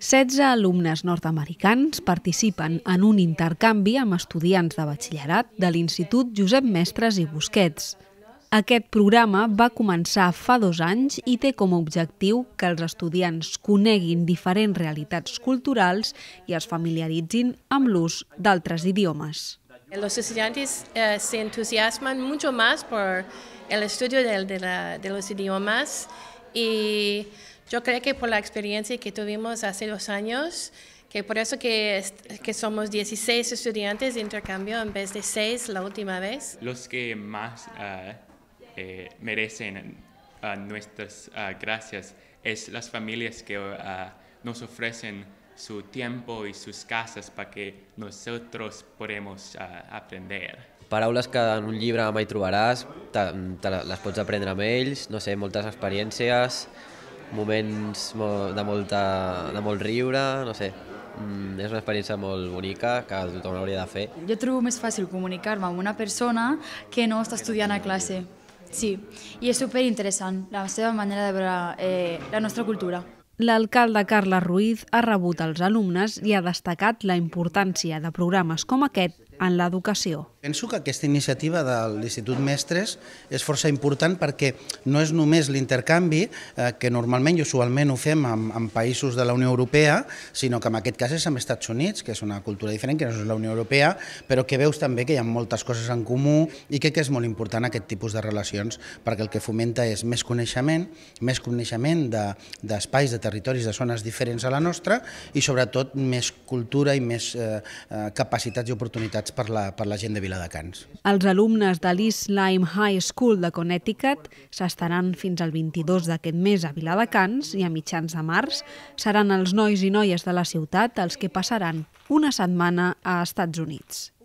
16 alumnes nord-americans participen en un intercanvi amb estudiants de batxillerat de l'Institut Josep Mestres i Busquets. Aquest programa va començar fa dos anys i té com a objectiu que els estudiants coneguin diferents realitats culturals i es familiaritzin amb l'ús d'altres idiomes. Los estudiantes eh, se entusiasman mucho más por el estudio del, de, la, de los idiomas y Yo creo que por la experiencia que tuvimos hace dos años, que por eso que, que somos 16 estudiantes de intercambio en vez de 6 la última vez. Los que más ah, eh, merecen ah, nuestras ah, gracias es las familias que nos ofrecen su tiempo y sus casas para que nosotros podamos aprender. Paraulas que en un libro mai trobaràs, te, las aprender pots aprendre amb no sé, muchas experiencias. moments de, molta, de molt riure, no sé. Mm, és una experiència molt bonica que tothom hauria de fer. Jo trobo més fàcil comunicar-me amb una persona que no està estudiant a classe. Sí, i és superinteressant la seva manera de veure eh, la nostra cultura. L'alcalde Carles Ruiz ha rebut els alumnes i ha destacat la importància de programes com aquest en l'educació. Penso que aquesta iniciativa de l'Institut Mestres és força important perquè no és només l'intercanvi, eh, que normalment i usualment ho fem amb, amb països de la Unió Europea, sinó que en aquest cas és amb Estats Units, que és una cultura diferent, que no és la Unió Europea, però que veus també que hi ha moltes coses en comú i crec que és molt important aquest tipus de relacions perquè el que fomenta és més coneixement, més coneixement d'espais, de, de territoris, de zones diferents a la nostra i sobretot més cultura i més eh, eh capacitats i oportunitats considerats per la, per la gent de Viladecans. Els alumnes de l'East Lime High School de Connecticut s'estaran fins al 22 d'aquest mes a Viladecans i a mitjans de març seran els nois i noies de la ciutat els que passaran una setmana a Estats Units.